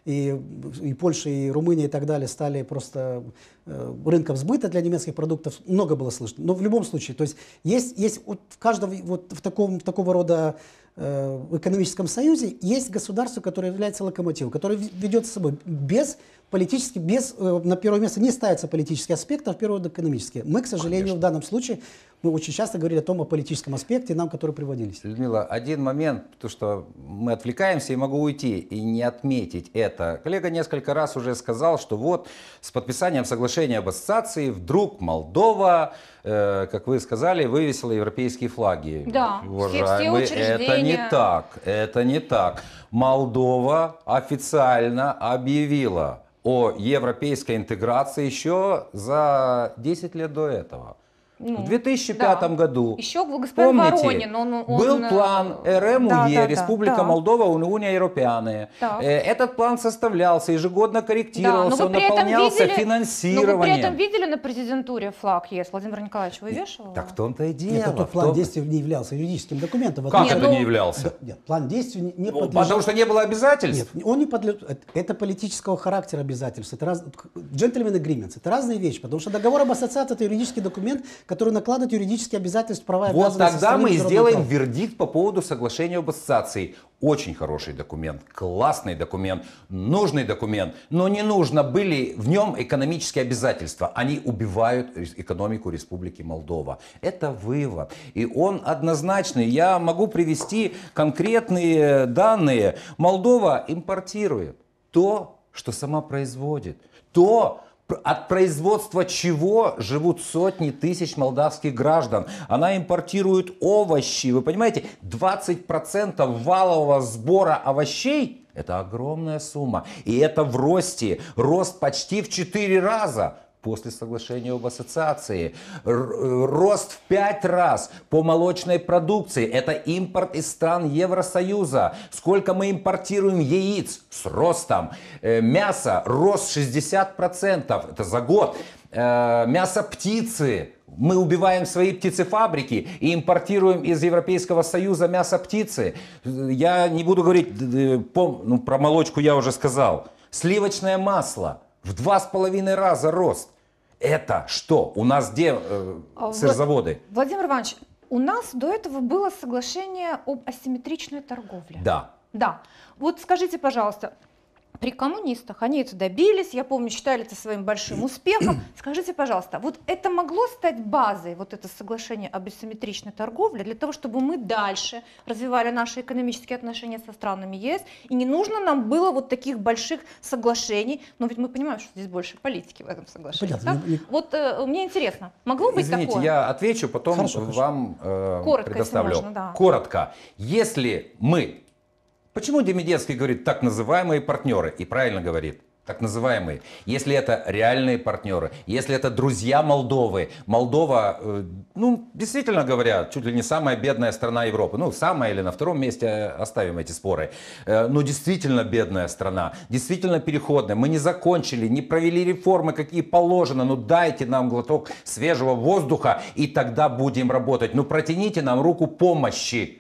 и, и Польша, и Румыния и так далее стали просто Э, рынков сбыта для немецких продуктов, много было слышно. Но в любом случае, то есть есть, есть вот в каждом вот в таком, в такого рода э, экономическом союзе есть государство, которое является локомотивом, которое ведет с собой без политически, без, э, на первое место не ставится политический аспект, а в первую очередь экономический. Мы, к сожалению, Конечно. в данном случае мы очень часто говорили о том, о политическом аспекте нам, которые приводились. Людмила, один момент, то что мы отвлекаемся и могу уйти и не отметить это. Коллега несколько раз уже сказал, что вот с подписанием соглашения об ассоциации вдруг Молдова, э, как вы сказали, вывесила европейские флаги. Да, Уважаемые, все, все Это не так, это не так. Молдова официально объявила о европейской интеграции еще за 10 лет до этого ну, в 2005 да. году, Еще господин помните, Воронин, он, он... был план э, РМУЕ, да, да, Республика да. Молдова, Уния Европеаны. Да. Э, этот план составлялся, ежегодно корректировался, да, но он наполнялся видели, финансированием. Но вы при этом видели на президентуре флаг ЕС? Владимир Николаевич, вы вешал? Так в том-то и дело. Нет, а этот том... план действий не являлся юридическим документом. Как нет, это ну... не являлся? Нет, план действий не ну, подлежал... Потому что не было обязательств? Нет, он не подлежал... Это политического характера обязательств. Это раз... Gentleman agreements. Это разные вещи, потому что договор об ассоциации это юридический документ, которые накладывают юридические обязательства, права и Вот тогда мы сделаем прав. вердикт по поводу соглашения об ассоциации. Очень хороший документ, классный документ, нужный документ, но не нужно были в нем экономические обязательства. Они убивают экономику Республики Молдова. Это вывод. И он однозначный. Я могу привести конкретные данные. Молдова импортирует то, что сама производит. То, от производства чего живут сотни тысяч молдавских граждан. Она импортирует овощи. Вы понимаете, 20% валового сбора овощей – это огромная сумма. И это в росте. Рост почти в 4 раза после соглашения об ассоциации. Э, рост в пять раз по молочной продукции. Это импорт из стран Евросоюза. Сколько мы импортируем яиц с ростом. Э, мясо рост 60%. Это за год. Э, мясо птицы мы убиваем свои птицефабрики и импортируем из Европейского Союза мясо птицы. Я не буду говорить ну, про молочку, я уже сказал. Сливочное масло – в два с половиной раза рост. Это что? У нас где э, а, сырзаводы? Владимир Иванович, у нас до этого было соглашение об асимметричной торговле. Да. Да. Вот скажите, пожалуйста, при коммунистах. Они это добились, я помню, считали это своим большим успехом. Скажите, пожалуйста, вот это могло стать базой, вот это соглашение об асимметричной торговле, для того, чтобы мы дальше развивали наши экономические отношения со странами ЕС, и не нужно нам было вот таких больших соглашений, но ну, ведь мы понимаем, что здесь больше политики в этом соглашении. Понятно. Ну, ну, вот э, мне интересно, могло быть Извините, такое? я отвечу, потом хорошо, хорошо. вам э, Коротко, предоставлю. можно, да. Коротко. Если мы Почему Демидецкий говорит «так называемые партнеры» и правильно говорит? так называемые, если это реальные партнеры, если это друзья Молдовы. Молдова, э, ну, действительно говоря, чуть ли не самая бедная страна Европы. Ну, самая или на втором месте, э, оставим эти споры. Э, Но ну, действительно бедная страна, действительно переходная. Мы не закончили, не провели реформы, какие положено. Ну, дайте нам глоток свежего воздуха, и тогда будем работать. Ну, протяните нам руку помощи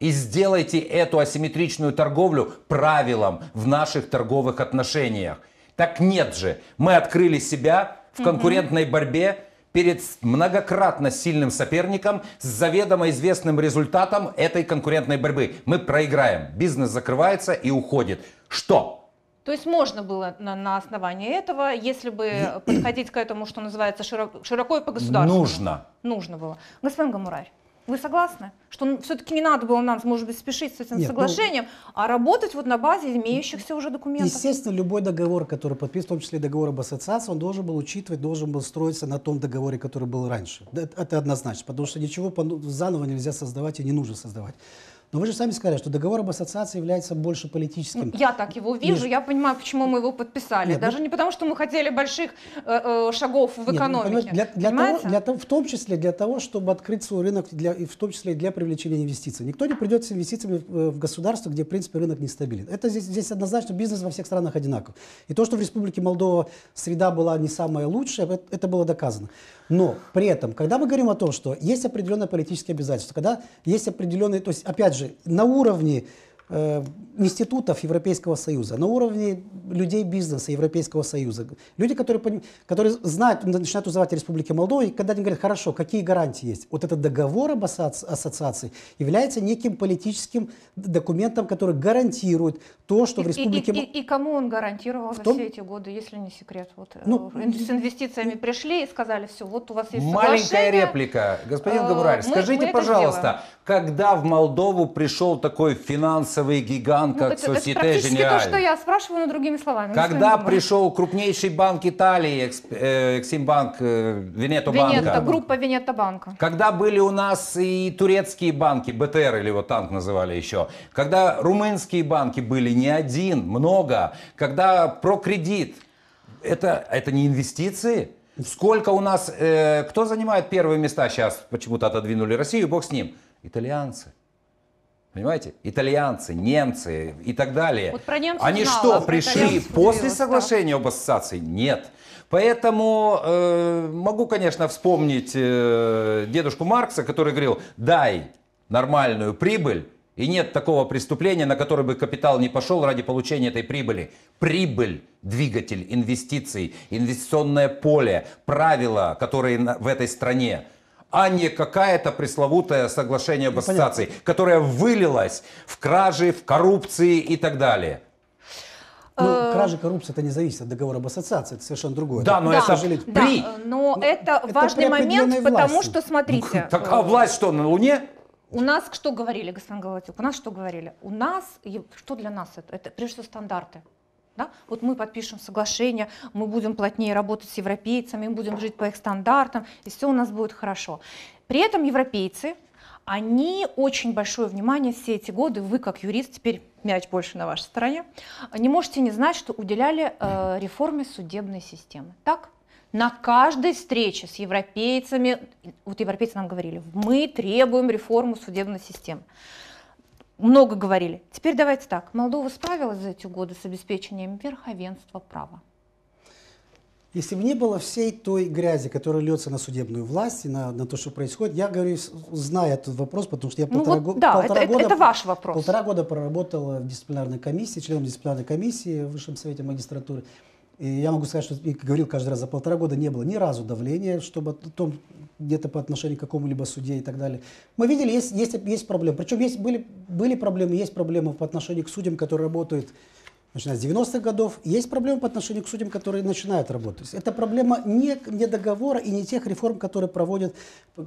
и сделайте эту асимметричную торговлю правилом в наших торговых отношениях. Так нет же, мы открыли себя в конкурентной борьбе перед многократно сильным соперником с заведомо известным результатом этой конкурентной борьбы. Мы проиграем, бизнес закрывается и уходит. Что? То есть можно было на, на основании этого, если бы подходить к этому, что называется, широко, широко и по государству. Нужно. Нужно было. Господин Гамурарь. Вы согласны? Что все-таки не надо было нам, может быть, спешить с этим Нет, ну, соглашением, ну, а работать вот на базе имеющихся уже документов? Естественно, любой договор, который подписан, в том числе договор об ассоциации, он должен был учитывать, должен был строиться на том договоре, который был раньше. Это, это однозначно, потому что ничего заново нельзя создавать и не нужно создавать. Но вы же сами сказали, что договор об ассоциации является больше политическим. Я так его вижу, Нет. я понимаю, почему мы его подписали. Нет, Даже ну... не потому, что мы хотели больших э, э, шагов в ну, экономике. Нет, для, для того, для в том числе для того, чтобы открыть свой рынок, для, и в том числе и для привлечения инвестиций. Никто не придет с инвестициями в, э, в государство, где, в принципе, рынок нестабилен. Это здесь, здесь однозначно бизнес во всех странах одинаков. И то, что в Республике Молдова среда была не самая лучшая, это, это было доказано. Но при этом, когда мы говорим о том, что есть определенное политическое обязательство, когда есть определенные, то есть, опять же, даже на уровне Э, институтов Европейского Союза, на уровне людей бизнеса Европейского Союза. Люди, которые, которые знают, начинают узнавать республики Молдова, и когда они говорят, хорошо, какие гарантии есть? Вот этот договор об ассоциации является неким политическим документом, который гарантирует то, что и, в Республике... И, и, и кому он гарантировал в том... все эти годы, если не секрет? Вот, э, ну, с инвестициями ну, пришли и сказали, все, вот у вас есть Маленькая реплика. Господин э, Габураль, скажите, мы пожалуйста, когда в Молдову пришел такой финансовый финансовый гигант, ну, как это, Societe это Generale. то, что я спрашиваю, но другими словами. Когда пришел крупнейший банк Италии, Экс, э, Эксимбанк, э, Венето Банка. Группа Венето Банка. Когда были у нас и турецкие банки, БТР или вот танк называли еще. Когда румынские банки были, не один, много. Когда про кредит. Это, это не инвестиции? Сколько у нас... Э, кто занимает первые места сейчас? Почему-то отодвинули Россию, бог с ним. Итальянцы. Понимаете? Итальянцы, немцы и так далее. Вот про немцев Они знала, что, пришли после соглашения об ассоциации? Нет. Поэтому э, могу, конечно, вспомнить э, дедушку Маркса, который говорил, дай нормальную прибыль, и нет такого преступления, на которое бы капитал не пошел ради получения этой прибыли. Прибыль – двигатель инвестиций, инвестиционное поле, правила, которые в этой стране – а не какая-то пресловутое соглашение об ассоциации, Понятно. которое вылилось в кражи, в коррупции и так далее. Ну, э, кража, коррупция, это не зависит от договора об ассоциации, это совершенно другое. Да, но да, это при... Да, но ну, это, это важный момент, власти. потому что, смотрите... Ну, так а власть что, на Луне? У нас что говорили, господин Головатюк, у нас что говорили? У нас, что для нас это? Это прежде всего стандарты. Да? Вот мы подпишем соглашение, мы будем плотнее работать с европейцами, мы будем жить по их стандартам, и все у нас будет хорошо. При этом европейцы, они очень большое внимание все эти годы, вы как юрист, теперь мяч больше на вашей стороне, не можете не знать, что уделяли э, реформе судебной системы. Так? На каждой встрече с европейцами, вот европейцы нам говорили, мы требуем реформу судебной системы много говорили. Теперь давайте так. Молдова справилась за эти годы с обеспечением верховенства права. Если бы не было всей той грязи, которая льется на судебную власть и на, на то, что происходит, я говорю, знаю этот вопрос, потому что я ну полтора, ну вот, го- да, полтора это, года... Это, это ваш вопрос. Полтора года проработала в дисциплинарной комиссии, членом дисциплинарной комиссии в Высшем Совете магистратуры. И я могу сказать, что, и говорил каждый раз, за полтора года не было ни разу давления, чтобы о том, где-то по отношению к какому-либо суде и так далее. Мы видели, есть, есть, есть проблемы. Причем есть, были, были проблемы, есть проблемы по отношению к судьям, которые работают начиная с 90-х годов, есть проблемы по отношению к судьям, которые начинают работать. Это проблема не, не договора и не тех реформ, которые проводят,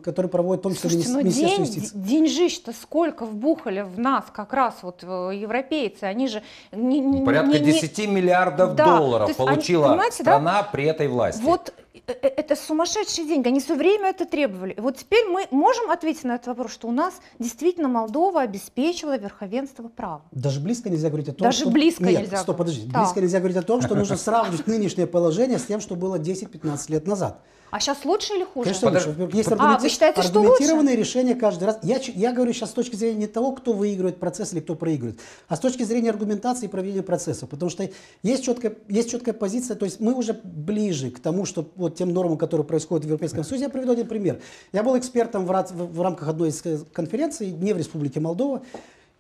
которые проводят в том числе Слушайте, ну Министерство день, юстиции. Деньжищ-то сколько вбухали в нас как раз вот э, европейцы, они же... не, ну, Порядка не, не, 10 миллиардов да, долларов получила они, страна да, при этой власти. Вот Э, э, это сумасшедшие деньги, они все время это требовали. И Вот теперь мы можем ответить на этот вопрос, что у нас действительно Молдова обеспечила верховенство права. Даже близко нельзя говорить о том, Даже что... близко Нет, нельзя. стоп, подожди. Да. Близко нельзя говорить о том, что нужно сравнивать нынешнее положение с тем, что было 10-15 лет назад. А сейчас лучше или хуже? Конечно, Подож... лучше. Есть аргументи... а, вы считаете, что лучше? решения каждый раз. Я, я говорю сейчас с точки зрения не того, кто выигрывает процесс или кто проигрывает, а с точки зрения аргументации и проведения процесса. Потому что есть четкая, есть четкая позиция, то есть мы уже ближе к тому, что вот тем нормам, которые происходят в Европейском Союзе. Я приведу один пример. Я был экспертом в, в, в рамках одной из э, конференций не в Республике Молдова»,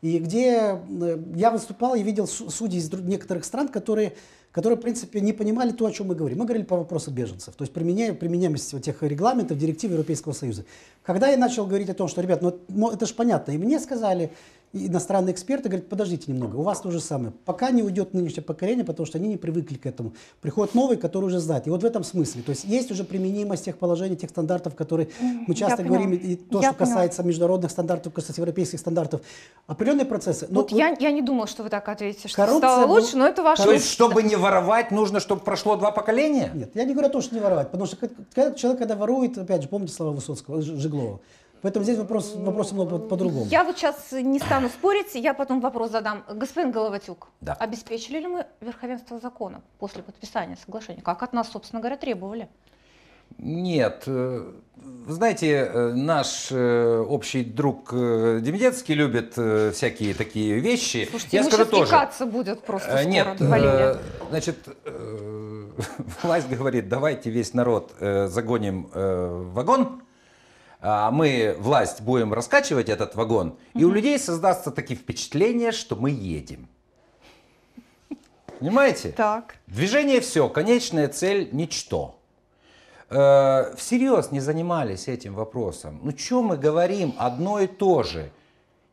и где э, я выступал и видел судей из некоторых стран, которые которые, в принципе, не понимали то, о чем мы говорим. Мы говорили по вопросу беженцев, то есть применяя, применяемость вот тех регламентов, директив Европейского Союза. Когда я начал говорить о том, что, ребят, ну это же понятно, и мне сказали, иностранные эксперты говорят, подождите немного, у вас то же самое. Пока не уйдет нынешнее поколение, потому что они не привыкли к этому. Приходит новый, который уже знает. И вот в этом смысле. То есть есть уже применимость тех положений, тех стандартов, которые мы часто я говорим, поняла. и то, я что поняла. касается международных стандартов, касается европейских стандартов. Определенные процессы. Но вот, вот я, я не думал, что вы так ответите, что коррупция стало лучше, но это ваше... То есть, чтобы не воровать, нужно, чтобы прошло два поколения? Нет, я не говорю о том, что не воровать. Потому что человек, когда ворует, опять же, помните слова Высоцкого, Жиглова, Поэтому здесь вопрос, вопрос немного по-другому. Я вот сейчас не стану спорить, я потом вопрос задам. Господин Головатюк, да. обеспечили ли мы верховенство закона после подписания соглашения? Как от нас, собственно говоря, требовали? Нет. Э, вы знаете, э, наш э, общий друг Демидецкий любит всякие такие вещи. Слушайте, Я скажу тоже. будет просто скоро, Нет, э, значит, э, власть говорит, давайте весь народ загоним в вагон, а, мы, власть, будем раскачивать этот вагон, и у людей создастся такие впечатления, что мы едем. Понимаете? Так. Движение все, конечная цель – ничто. Э, всерьез не занимались этим вопросом. Ну, что мы говорим одно и то же?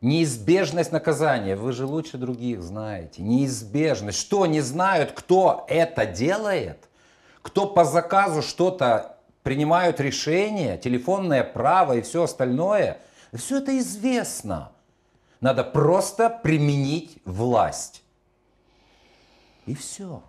Неизбежность наказания. Вы же лучше других знаете. Неизбежность. Что не знают, кто это делает? Кто по заказу что-то принимают решения, телефонное право и все остальное, все это известно. Надо просто применить власть. И все.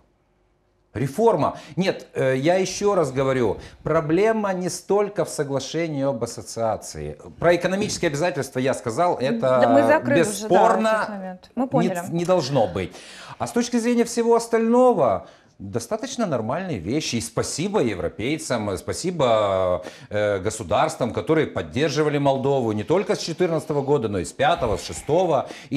Реформа. Нет, э, я еще раз говорю, проблема не столько в соглашении об ассоциации. Про экономические обязательства я сказал, это да мы бесспорно уже, да, мы Не, не должно быть. А с точки зрения всего остального, достаточно нормальные вещи. И спасибо европейцам, э, спасибо э, государствам, которые поддерживали Молдову не только с 2014 года, но и с 2005, с 2006. И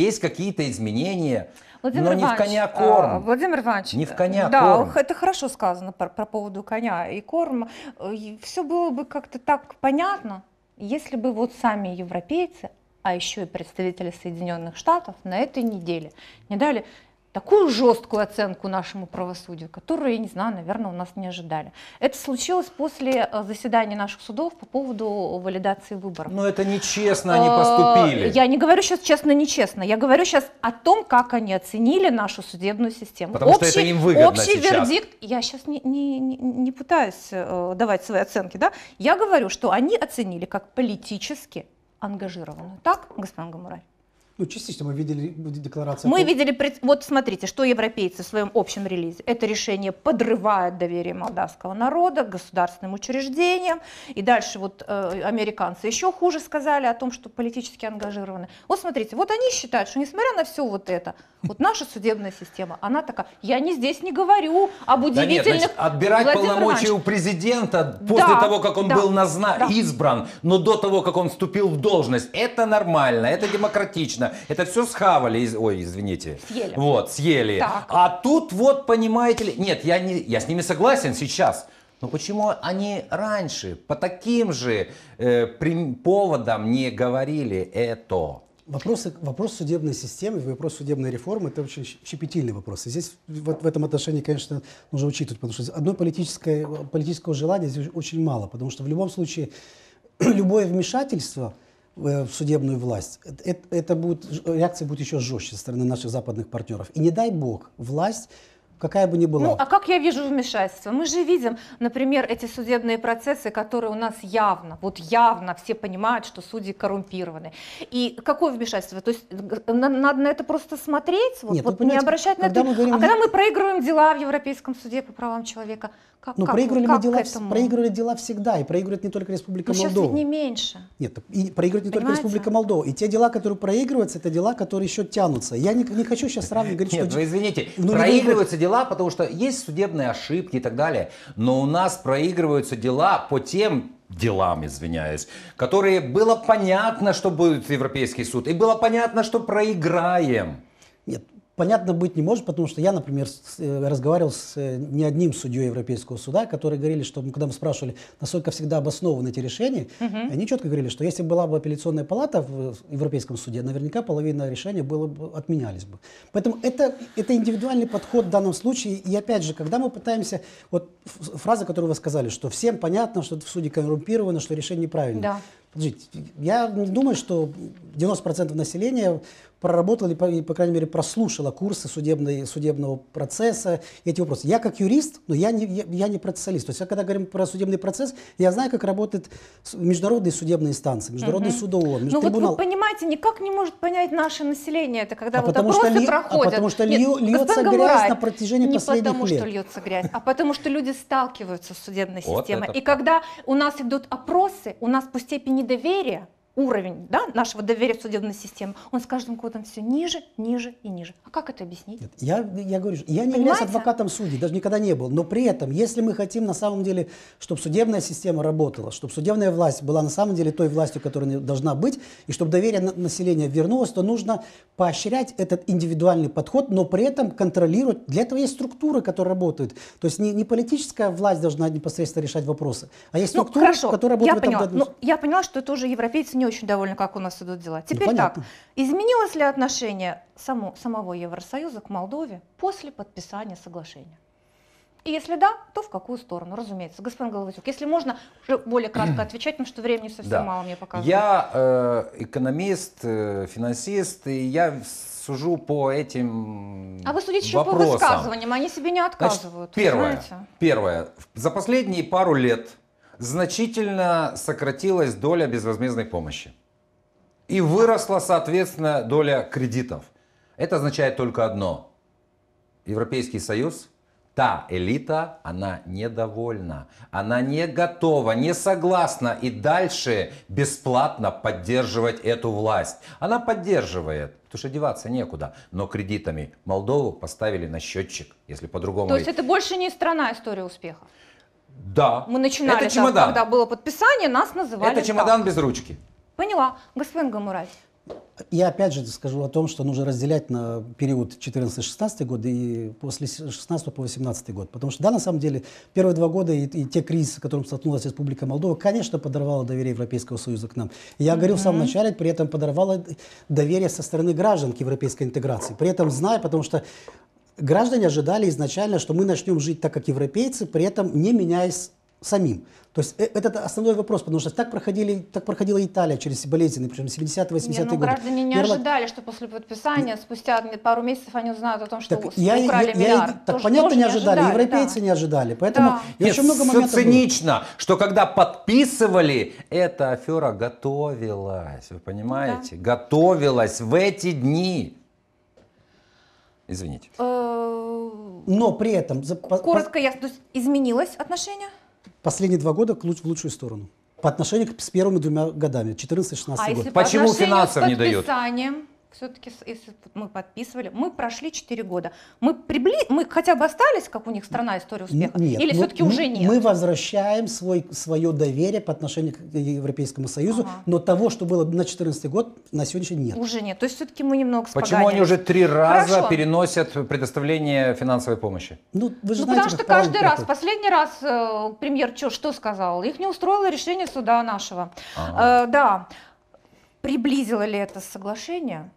есть какие-то изменения. Владимир Но Иванович, не в коня корм. А, Владимир Иванович, не в коня да, корм. это хорошо сказано про, про поводу коня и корма. Э, Все было бы как-то так понятно, если бы вот сами европейцы а еще и представители Соединенных Штатов на этой неделе не дали такую жесткую оценку нашему правосудию, которую, я не знаю, наверное, у нас не ожидали. Это случилось после э, заседания наших судов по поводу валидации выборов. Но ну, это нечестно они э, поступили. Я не говорю сейчас честно-нечестно, я говорю сейчас о том, как они оценили нашу судебную систему. Потому общий, что это им выгодно Общий сейчас. вердикт, я сейчас не, не, не пытаюсь э, давать свои оценки, да? я говорю, что они оценили как политически ангажированную. Так, господин Гамураль. Ну, частично мы видели декларацию. Мы видели, вот смотрите, что европейцы в своем общем релизе. Это решение подрывает доверие молдавского народа к государственным учреждениям. И дальше вот э, американцы еще хуже сказали о том, что политически ангажированы. Вот смотрите, вот они считают, что несмотря на все вот это, вот наша судебная система, она такая, я не здесь не говорю об удивительных... Да нет, значит, отбирать Владимир полномочия Иванович. у президента после да, того, как он да, был назна... да. избран, но до того, как он вступил в должность, это нормально, это демократично лично. Это все схавали, из... ой, извините. Съели. Вот, съели. Так. А тут вот, понимаете ли, нет, я, не... я с ними согласен сейчас. Но почему они раньше по таким же э, поводам не говорили это? Вопросы, вопрос судебной системы, вопрос судебной реформы – это очень щепетильный вопрос. И здесь вот в этом отношении, конечно, нужно учитывать, потому что одно политическое, политического желания здесь очень мало, потому что в любом случае любое вмешательство – Э, в судебную власть. Это, это будет, реакция будет еще жестче со стороны наших западных партнеров. И не дай бог, власть какая бы ни была. Ну, а как я вижу вмешательство? Мы же видим, например, эти судебные процессы, которые у нас явно, вот явно все понимают, что судьи коррумпированы. И какое вмешательство? То есть надо на это просто смотреть, вот, Нет, вот не обращать на это. Мы говорим... А когда мы проигрываем дела в Европейском суде по правам человека, как, ну, как, проигрывали как мы дела, проигрывали дела всегда, и проигрывает не только Республика Но ну, Молдова. сейчас ведь не меньше. Нет, и проигрывает не Понимаете? только Республика Молдова. И те дела, которые проигрываются, это дела, которые еще тянутся. Я не, не хочу сейчас сравнивать, говорить, Нет, что... Нет, ну извините, ну, проигрываются дела, дела, потому что есть судебные ошибки и так далее, но у нас проигрываются дела по тем делам, извиняюсь, которые было понятно, что будет Европейский суд, и было понятно, что проиграем понятно быть не может, потому что я, например, э, разговаривал с э, не одним судьей Европейского суда, которые говорили, что ну, когда мы спрашивали, насколько всегда обоснованы эти решения, угу. они четко говорили, что если была бы апелляционная палата в Европейском суде, наверняка половина решений было бы, отменялись бы. Поэтому это, это индивидуальный подход в данном случае. И опять же, когда мы пытаемся, вот фраза, которую вы сказали, что всем понятно, что в суде коррумпировано, что решение неправильное. Да. Подождите, я не думаю, что 90% населения проработала или, по крайней мере, прослушала курсы судебной, судебного процесса, эти вопросы. Я как юрист, но я не, я, я не процессуалист. То есть, когда говорим про судебный процесс, я знаю, как работает международные судебные инстанции, международный угу. суд ООН, Ну вот вы понимаете, никак не может понять наше население, это когда а вот потому опросы что ли, а проходят. А потому что Нет, льется грязь Гамурай, на протяжении не последних потому, лет. потому что льется грязь, а потому что люди сталкиваются с судебной вот системой. И когда у нас идут опросы, у нас по степени доверия уровень да, нашего доверия в судебной системе, он с каждым годом все ниже, ниже и ниже. А как это объяснить? Нет, я, я говорю, я не Понимаете? являюсь адвокатом судей, даже никогда не был. Но при этом, если мы хотим на самом деле, чтобы судебная система работала, чтобы судебная власть была на самом деле той властью, которая должна быть, и чтобы доверие населения вернулось, то нужно поощрять этот индивидуальный подход, но при этом контролировать. Для этого есть структуры, которые работают. То есть не, не политическая власть должна непосредственно решать вопросы, а есть ну, структуры, ну, хорошо, которые работают я в этом поняла. Ну, я поняла, что это уже европейцы не не очень довольна, как у нас идут дела. Ну, Теперь ну, так, изменилось ли отношение само, самого Евросоюза к Молдове после подписания соглашения? И если да, то в какую сторону, разумеется. Господин Головатюк, если можно уже более кратко отвечать, потому что времени совсем да. мало мне показывает. Я э, экономист, э, финансист, и я сужу по этим А вы судите вопросам. еще по высказываниям, они себе не отказывают. Значит, первое, первое. За последние пару лет значительно сократилась доля безвозмездной помощи. И выросла, соответственно, доля кредитов. Это означает только одно. Европейский Союз, та элита, она недовольна. Она не готова, не согласна и дальше бесплатно поддерживать эту власть. Она поддерживает, потому что деваться некуда. Но кредитами Молдову поставили на счетчик, если по-другому. То есть это больше не страна история успеха? Да. Мы начинали, это чемодан. Там, когда было подписание, нас называли Это чемодан так. без ручки. Поняла. Господин Гамурай. Я опять же скажу о том, что нужно разделять на период 14-16 года и после 16 по 18 год. Потому что, да, на самом деле, первые два года и, и те кризисы, с которым столкнулась Республика Молдова, конечно, подорвало доверие Европейского Союза к нам. Я mm-hmm. в самом начале, при этом подорвало доверие со стороны граждан к европейской интеграции. При этом зная, потому что граждане ожидали изначально, что мы начнем жить так, как европейцы, при этом не меняясь самим. То есть э, это основной вопрос, потому что так, проходили, так проходила Италия через болезни, причем 70-80-е ну, годы. граждане не Ирла... ожидали, что после подписания, спустя пару месяцев они узнают о том, что так, украли я, миллиард. Я, так тоже, понятно, тоже не ожидали, европейцы да. не ожидали. Поэтому да. Нет, еще много моментов цинично, было. что когда подписывали, эта афера готовилась, вы понимаете? Да. Готовилась в эти дни. Извините. Э, Но при этом... Коротко, я, то изменилось отношение? Последние два года в лучшую сторону. По отношению к с первыми двумя годами, 14-16 а год. Если Почему отношению финансов не дает подписаниям? все-таки, если мы подписывали, мы прошли 4 года, мы, прибли... мы хотя бы остались, как у них страна история успеха, нет, или ну, все-таки уже нет? Мы возвращаем свой, свое доверие по отношению к Европейскому Союзу, ага. но того, что было на 2014 год, на сегодняшний день нет. Уже нет, то есть все-таки мы немного споганили. Почему они уже три раза Хорошо. переносят предоставление финансовой помощи? Ну, вы же ну знаете, потому что каждый раз, последний раз э, премьер что, что сказал? Их не устроило решение суда нашего. Ага. Э, да. Приблизило ли это соглашение?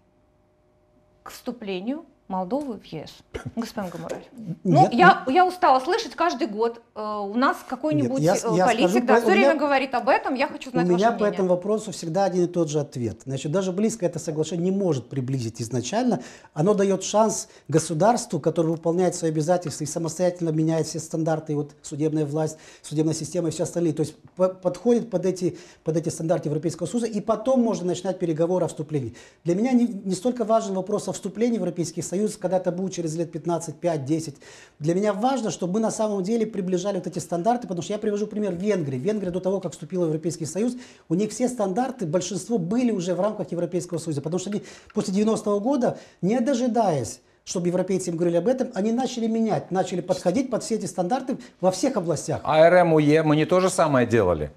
к вступлению Молдовы в ЕС, господин Гамураль? Ну, я, я устала слышать каждый год. Э, у нас какой-нибудь Нет, я, э, я политик скажу, да, про, все время меня, говорит об этом, я хочу знать У меня по мнение. этому вопросу всегда один и тот же ответ. Значит, даже близко это соглашение не может приблизить изначально. Оно дает шанс государству, которое выполняет свои обязательства и самостоятельно меняет все стандарты, вот судебная власть, судебная система и все остальные. То есть по подходит под эти, под эти стандарты Европейского Союза, и потом можно начинать переговоры о вступлении. Для меня не, не столько важен вопрос о вступлении в Европейский Союз, Союз когда-то будет через лет 15, 5, 10. Для меня важно, чтобы мы на самом деле приближали вот эти стандарты, потому что я привожу пример Венгрии. Венгрия до того, как вступила в Европейский Союз, у них все стандарты, большинство были уже в рамках Европейского Союза, потому что они после 90-го года, не дожидаясь, чтобы европейцы им говорили об этом, они начали менять, начали подходить под все эти стандарты во всех областях. АРМУЕ, эм, мы не то же самое делали?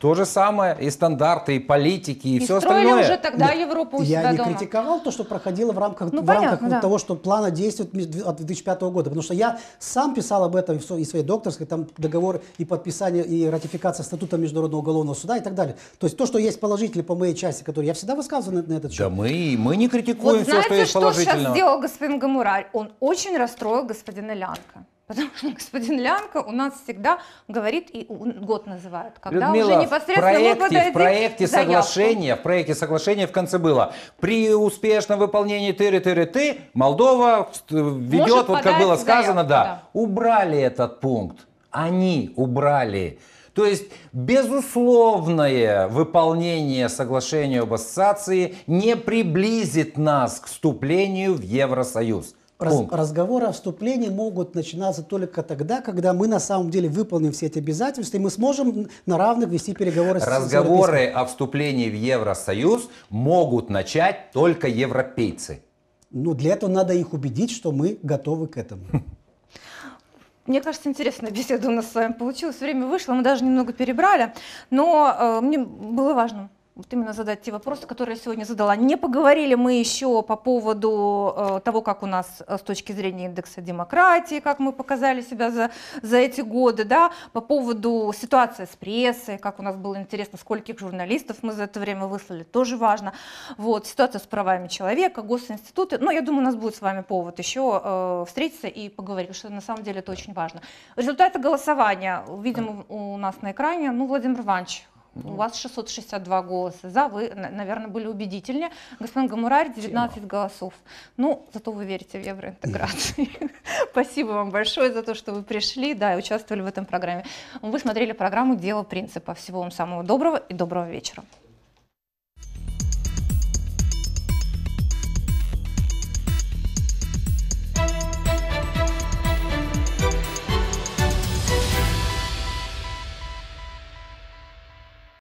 То же самое и стандарты, и политики, и, и все остальное. уже тогда Нет, Европу у себя Я не дома. критиковал то, что проходило в рамках, ну, в понятно, рамках да. того, что плана действует от 2005 года. Потому что я сам писал об этом и своей докторской, там договор и подписание, и ратификация статута Международного уголовного суда и так далее. То есть то, что есть положительно по моей части, которые я всегда высказывал на, на этот счет. Да мы, мы не критикуем вот все, знаете, что есть что положительного. Знаете, что сейчас сделал господин Гамураль? Он очень расстроил господина Лянка. Потому что господин Лянко у нас всегда говорит и год называет, когда Людмила, уже непосредственно в проекте, в соглашения, в проекте соглашения в конце было. При успешном выполнении тыры-тыры-ты Молдова ведет, вот как было сказано, да. да. Убрали этот пункт. Они убрали. То есть безусловное выполнение соглашения об ассоциации не приблизит нас к вступлению в Евросоюз раз, разговоры о вступлении могут начинаться только тогда, когда мы на самом деле выполним все эти обязательства, и мы сможем на равных вести переговоры разговоры с Разговоры о вступлении в Евросоюз могут начать только европейцы. Ну, для этого надо их убедить, что мы готовы к этому. Мне кажется, интересная беседа у нас с вами получилась. Время вышло, мы даже немного перебрали, но э, мне было важно вот именно задать те вопросы, которые я сегодня задала. Не поговорили мы еще по поводу э, того, как у нас э, с точки зрения индекса демократии, как мы показали себя за, за эти годы, да, по поводу ситуации с прессой, как у нас было интересно, скольких журналистов мы за это время выслали, тоже важно. Вот, ситуация с правами человека, госинституты. Но я думаю, у нас будет с вами повод еще э, встретиться и поговорить, потому что на самом деле это очень важно. Результаты голосования, видим у нас на экране. Ну, Владимир Иванович, ну. у вас 662 голоса. За вы, наверное, были убедительнее. Господин Гамурарь 19 Тема. голосов. Ну, зато вы верите в евроинтеграцию. Спасибо вам большое за то, что вы пришли, да, и участвовали в этом программе. Вы смотрели программу «Дело принципа». Всего вам самого доброго и доброго вечера.